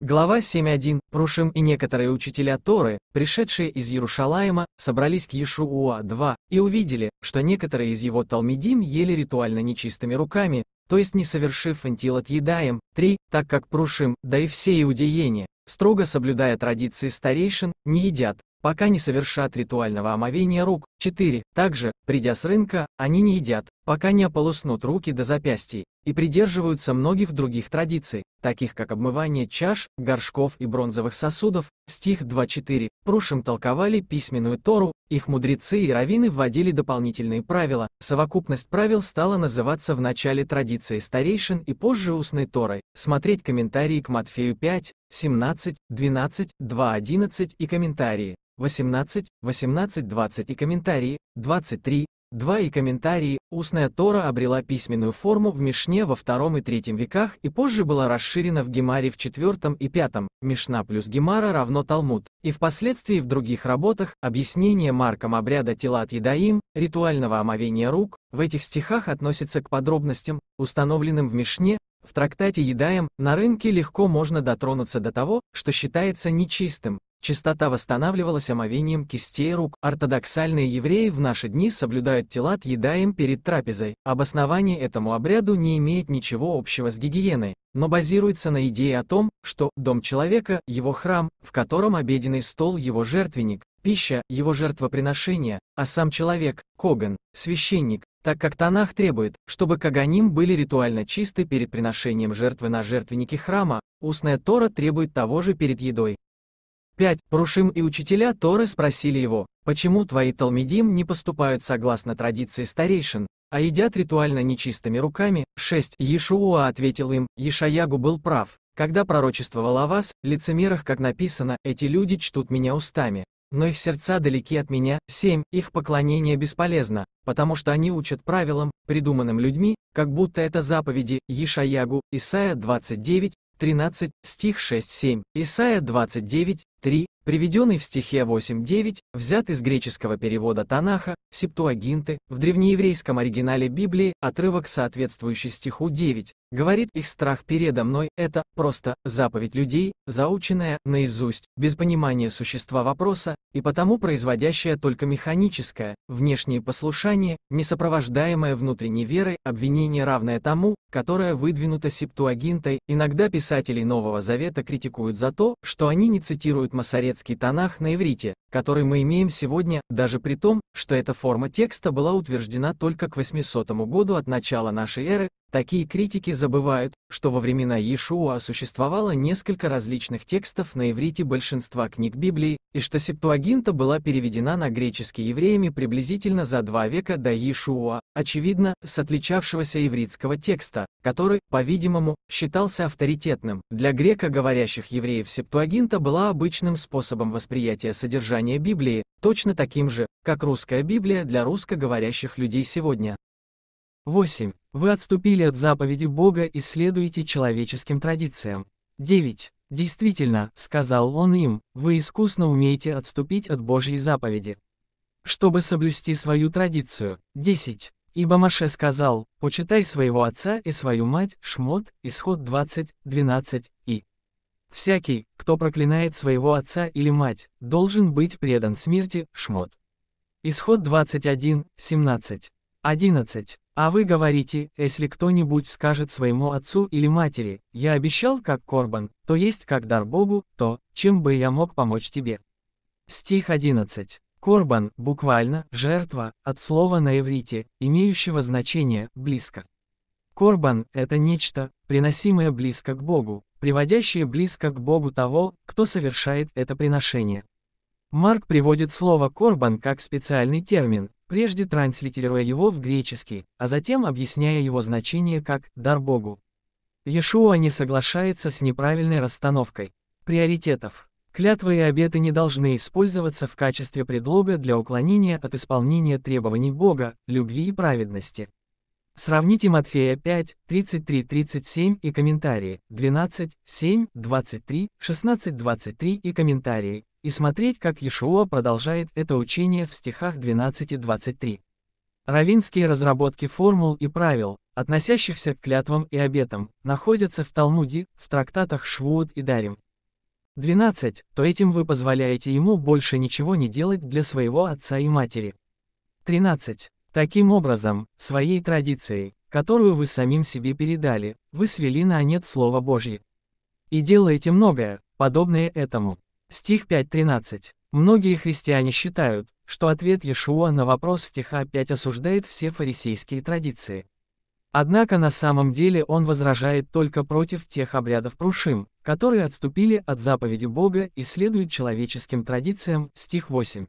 Глава 7.1. Рушим и некоторые учителя Торы, пришедшие из Иерушалаема, собрались к Иешуа-2 и увидели, что некоторые из его талмидим ели ритуально нечистыми руками, то есть не совершив антилот едаем, 3, так как Прушим, да и все иудеяне, строго соблюдая традиции старейшин, не едят, пока не совершат ритуального омовения рук, 4, также, придя с рынка, они не едят, пока не ополоснут руки до запястий, и придерживаются многих других традиций, таких как обмывание чаш, горшков и бронзовых сосудов, стих 2.4, прошлым толковали письменную Тору, их мудрецы и раввины вводили дополнительные правила, совокупность правил стала называться в начале традицией старейшин и позже устной Торой, смотреть комментарии к Матфею 5, 17, 12, 2.11 и комментарии. 18, 18, 20 и комментарии, 23, 2 и комментарии, устная Тора обрела письменную форму в Мишне во втором и третьем веках и позже была расширена в Гемаре в четвертом и пятом. Мишна плюс Гемара равно Талмуд, и впоследствии в других работах, объяснение маркам обряда тела от Едаим, ритуального омовения рук, в этих стихах относится к подробностям, установленным в Мишне, в трактате «Едаем» на рынке легко можно дотронуться до того, что считается нечистым, Чистота восстанавливалась омовением кистей рук. Ортодоксальные евреи в наши дни соблюдают телат едаем перед трапезой. Обоснование этому обряду не имеет ничего общего с гигиеной, но базируется на идее о том, что «дом человека» — его храм, в котором обеденный стол — его жертвенник, пища — его жертвоприношение, а сам человек — коган, священник, так как Танах требует, чтобы каганим были ритуально чисты перед приношением жертвы на жертвеннике храма, устная Тора требует того же перед едой. 5. Рушим и учителя Торы спросили его, почему твои Талмидим не поступают согласно традиции старейшин, а едят ритуально нечистыми руками. 6. Ешуа ответил им, Ешаягу был прав, когда пророчествовал о вас, лицемерах, как написано, эти люди чтут меня устами, но их сердца далеки от меня. 7. Их поклонение бесполезно, потому что они учат правилам, придуманным людьми, как будто это заповеди, Ешаягу, Исая 29, 13, стих 6-7, Исайя 29, 3, приведенный в стихе 8.9, взят из греческого перевода Танаха, Септуагинты, в древнееврейском оригинале Библии, отрывок, соответствующий стиху 9, говорит «Их страх передо мной – это, просто, заповедь людей, заученная, наизусть, без понимания существа вопроса, и потому производящая только механическое, внешнее послушание, не сопровождаемое внутренней верой, обвинение равное тому, которое выдвинуто Септуагинтой». Иногда писатели Нового Завета критикуют за то, что они не цитируют масорец детский тонах на иврите, который мы имеем сегодня, даже при том, что эта форма текста была утверждена только к 800 году от начала нашей эры, Такие критики забывают, что во времена Иешуа существовало несколько различных текстов на иврите большинства книг Библии, и что Септуагинта была переведена на греческий евреями приблизительно за два века до Иешуа, очевидно, с отличавшегося ивритского текста, который, по-видимому, считался авторитетным. Для греко-говорящих евреев Септуагинта была обычным способом восприятия содержания Библии, точно таким же, как русская Библия для русскоговорящих людей сегодня. 8. Вы отступили от заповеди Бога и следуете человеческим традициям. 9. Действительно, сказал он им, вы искусно умеете отступить от Божьей заповеди. Чтобы соблюсти свою традицию. 10. Ибо Маше сказал, почитай своего отца и свою мать, Шмот, Исход 20, 12, и. Всякий, кто проклинает своего отца или мать, должен быть предан смерти, Шмот. Исход 21, 17, 11. А вы говорите, если кто-нибудь скажет своему отцу или матери, я обещал как Корбан, то есть как дар Богу, то, чем бы я мог помочь тебе. Стих 11. Корбан, буквально, жертва, от слова на иврите, имеющего значение «близко». Корбан – это нечто, приносимое близко к Богу, приводящее близко к Богу того, кто совершает это приношение. Марк приводит слово «корбан» как специальный термин, прежде транслитерируя его в греческий, а затем объясняя его значение как «дар Богу». Иешуа не соглашается с неправильной расстановкой приоритетов. Клятвы и обеты не должны использоваться в качестве предлога для уклонения от исполнения требований Бога, любви и праведности. Сравните Матфея 5, 33-37 и комментарии, 12, 7, 23, 16-23 и комментарии, и смотреть, как Иешуа продолжает это учение в стихах 12 и 23. Равинские разработки формул и правил, относящихся к клятвам и обетам, находятся в Талмуде, в трактатах Швуд и Дарим. 12. То этим вы позволяете ему больше ничего не делать для своего отца и матери. 13. Таким образом, своей традицией, которую вы самим себе передали, вы свели на нет Слово Божье. И делаете многое, подобное этому. Стих 5.13. Многие христиане считают, что ответ Иешуа на вопрос стиха 5 осуждает все фарисейские традиции. Однако на самом деле он возражает только против тех обрядов прушим, которые отступили от заповеди Бога и следуют человеческим традициям, стих 8.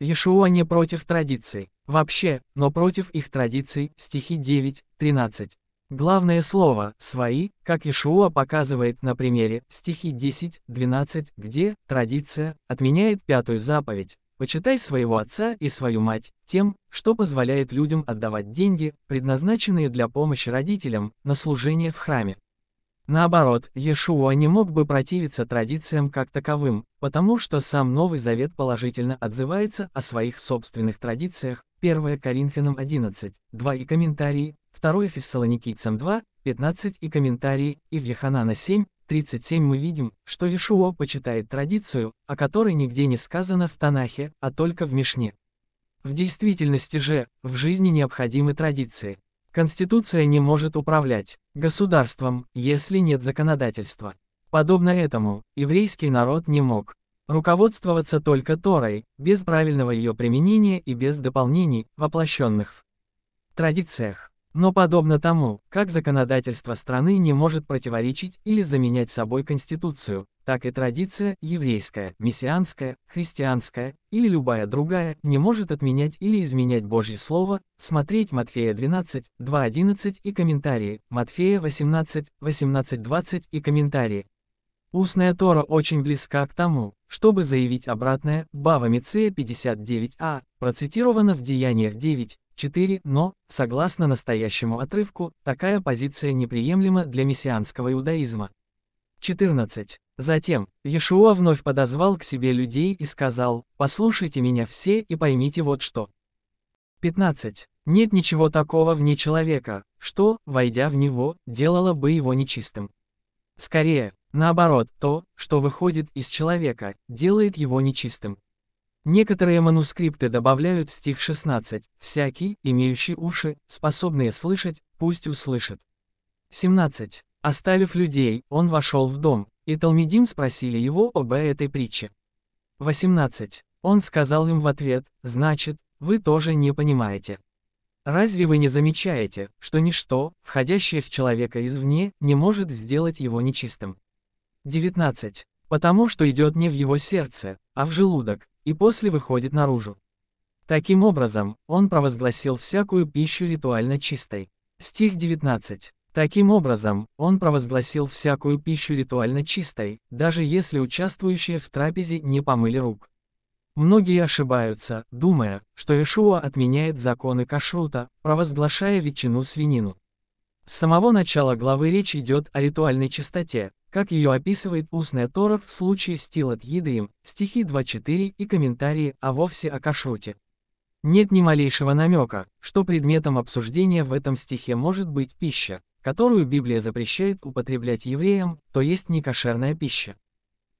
Иешуа не против традиций, вообще, но против их традиций, стихи 9, 13. Главное слово «свои», как Ишуа показывает на примере стихи 10-12, где традиция отменяет пятую заповедь «Почитай своего отца и свою мать» тем, что позволяет людям отдавать деньги, предназначенные для помощи родителям, на служение в храме. Наоборот, Иешуа не мог бы противиться традициям как таковым, потому что сам Новый Завет положительно отзывается о своих собственных традициях, 1 Коринфянам 11, 2 и комментарии, 2 Фессалоникийцам 2, 15 и комментарии Евгеханана 7, 37 мы видим, что Ишуо почитает традицию, о которой нигде не сказано в Танахе, а только в Мишне. В действительности же, в жизни необходимы традиции. Конституция не может управлять государством, если нет законодательства. Подобно этому, еврейский народ не мог руководствоваться только Торой, без правильного ее применения и без дополнений, воплощенных в традициях. Но подобно тому, как законодательство страны не может противоречить или заменять собой Конституцию, так и традиция, еврейская, мессианская, христианская или любая другая, не может отменять или изменять Божье Слово, смотреть Матфея 12, 2.11 и комментарии, Матфея 18, 18.20 и комментарии. Устная Тора очень близка к тому, чтобы заявить обратное, Бава Мицея 59а, а, процитировано в Деяниях 9, 4. Но, согласно настоящему отрывку, такая позиция неприемлема для мессианского иудаизма. 14. Затем, Иешуа вновь подозвал к себе людей и сказал, «Послушайте меня все и поймите вот что». 15. Нет ничего такого вне человека, что, войдя в него, делало бы его нечистым. Скорее, наоборот, то, что выходит из человека, делает его нечистым. Некоторые манускрипты добавляют стих 16 «Всякий, имеющий уши, способные слышать, пусть услышит». 17. Оставив людей, он вошел в дом, и Талмедим спросили его об этой притче. 18. Он сказал им в ответ, «Значит, вы тоже не понимаете. Разве вы не замечаете, что ничто, входящее в человека извне, не может сделать его нечистым?» 19. Потому что идет не в его сердце, а в желудок, и после выходит наружу. Таким образом, он провозгласил всякую пищу ритуально чистой. Стих 19. Таким образом, он провозгласил всякую пищу ритуально чистой, даже если участвующие в трапезе не помыли рук. Многие ошибаются, думая, что Ишуа отменяет законы кашрута, провозглашая ветчину-свинину. С самого начала главы речь идет о ритуальной чистоте, как ее описывает устная Тора в случае с Тилат Едаем, стихи 2.4 и комментарии, а вовсе о кашруте. Нет ни малейшего намека, что предметом обсуждения в этом стихе может быть пища, которую Библия запрещает употреблять евреям, то есть некошерная пища.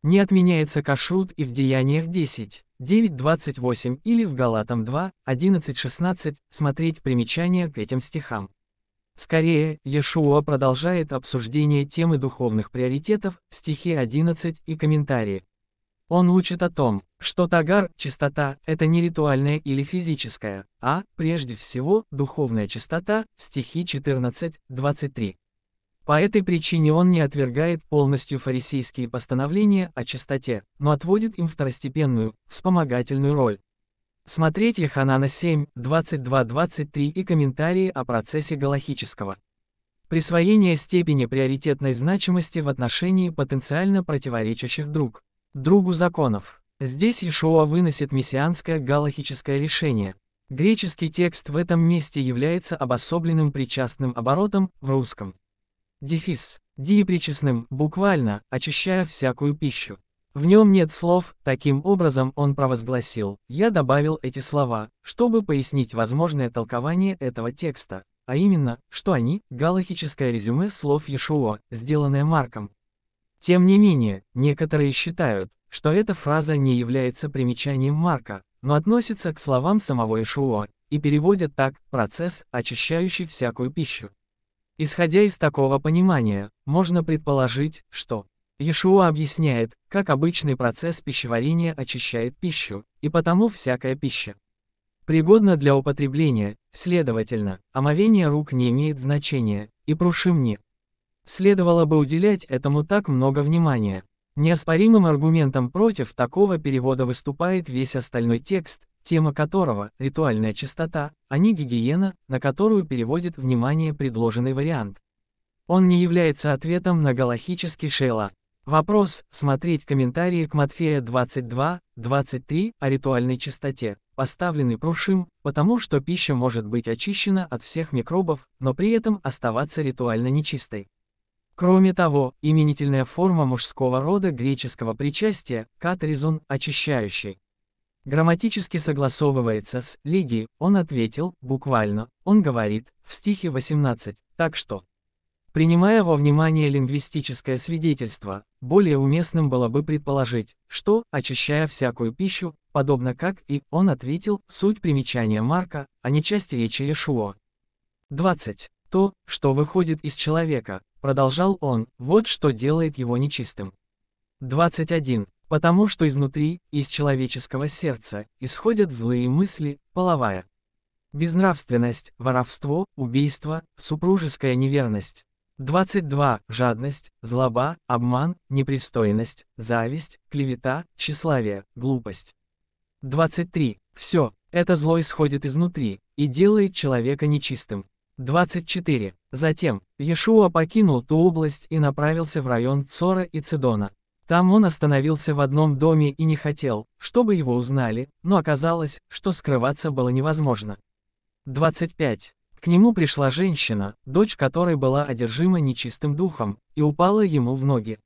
Не отменяется кашрут и в Деяниях 10, 28 или в Галатам 2, 16 смотреть примечания к этим стихам. Скорее, Иешуа продолжает обсуждение темы духовных приоритетов, стихи 11 и комментарии. Он учит о том, что тагар, чистота, это не ритуальная или физическая, а, прежде всего, духовная чистота, стихи 14-23. По этой причине он не отвергает полностью фарисейские постановления о чистоте, но отводит им второстепенную, вспомогательную роль. Смотреть Еханана 7, 22-23 и комментарии о процессе галахического присвоение степени приоритетной значимости в отношении потенциально противоречащих друг другу законов. Здесь Ишуа выносит мессианское галахическое решение. Греческий текст в этом месте является обособленным причастным оборотом в русском. Дефис. Диепричестным, буквально, очищая всякую пищу. В нем нет слов, таким образом он провозгласил. Я добавил эти слова, чтобы пояснить возможное толкование этого текста, а именно, что они – галахическое резюме слов Иешуа, сделанное Марком. Тем не менее, некоторые считают, что эта фраза не является примечанием Марка, но относится к словам самого Иешуа, и переводят так «процесс, очищающий всякую пищу». Исходя из такого понимания, можно предположить, что Иешуа объясняет, как обычный процесс пищеварения очищает пищу, и потому всякая пища пригодна для употребления, следовательно, омовение рук не имеет значения, и прушим не. Следовало бы уделять этому так много внимания. Неоспоримым аргументом против такого перевода выступает весь остальной текст, тема которого – ритуальная чистота, а не гигиена, на которую переводит внимание предложенный вариант. Он не является ответом на галахический шейла, Вопрос, смотреть комментарии к Матфея 22, 23 о ритуальной чистоте, поставленный Прушим, потому что пища может быть очищена от всех микробов, но при этом оставаться ритуально нечистой. Кроме того, именительная форма мужского рода греческого причастия, катризон, очищающий, грамматически согласовывается с «лиги», он ответил, буквально, он говорит, в стихе 18, так что Принимая во внимание лингвистическое свидетельство, более уместным было бы предположить, что, очищая всякую пищу, подобно как и он ответил, суть примечания Марка, а не часть речи Иешуа. 20. То, что выходит из человека, продолжал он, вот что делает его нечистым. 21. Потому что изнутри, из человеческого сердца, исходят злые мысли, половая. Безнравственность, воровство, убийство, супружеская неверность, 22. Жадность, злоба, обман, непристойность, зависть, клевета, тщеславие, глупость. 23. Все, это зло исходит изнутри и делает человека нечистым. 24. Затем, Иешуа покинул ту область и направился в район Цора и Цидона. Там он остановился в одном доме и не хотел, чтобы его узнали, но оказалось, что скрываться было невозможно. 25. К нему пришла женщина, дочь которой была одержима нечистым духом, и упала ему в ноги.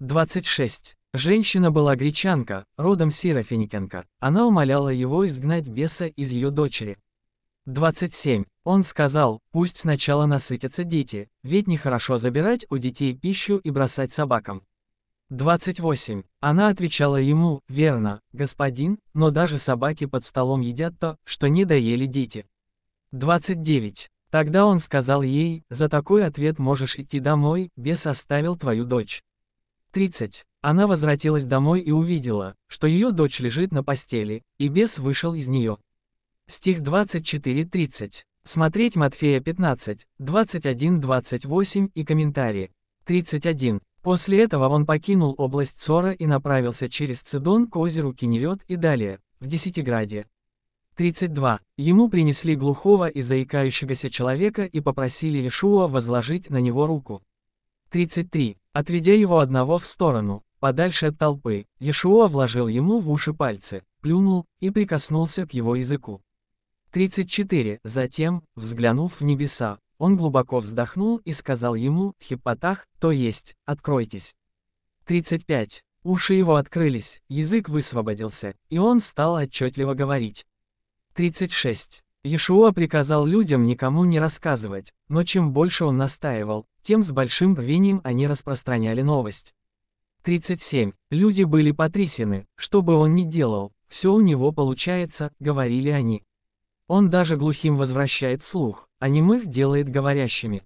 26. Женщина была гречанка, родом Серафиникенко. Она умоляла его изгнать беса из ее дочери. 27. Он сказал, пусть сначала насытятся дети, ведь нехорошо забирать у детей пищу и бросать собакам. 28. Она отвечала ему, верно, господин, но даже собаки под столом едят то, что не доели дети. 29. Тогда он сказал ей, за такой ответ можешь идти домой, бес оставил твою дочь. 30. Она возвратилась домой и увидела, что ее дочь лежит на постели, и бес вышел из нее. Стих 24-30. Смотреть Матфея 15, 21-28 и комментарии. 31. После этого он покинул область Цора и направился через Цидон к озеру Кинерет и далее, в Десятиграде, 32. Ему принесли глухого и заикающегося человека и попросили Иешуа возложить на него руку. 33. Отведя его одного в сторону, подальше от толпы, Иешуа вложил ему в уши пальцы, плюнул и прикоснулся к его языку. 34. Затем, взглянув в небеса, он глубоко вздохнул и сказал ему, «Хиппотах, то есть, откройтесь». 35. Уши его открылись, язык высвободился, и он стал отчетливо говорить. 36. Иешуа приказал людям никому не рассказывать, но чем больше он настаивал, тем с большим рвением они распространяли новость. 37. Люди были потрясены, что бы он ни делал, все у него получается, говорили они. Он даже глухим возвращает слух, а немых делает говорящими.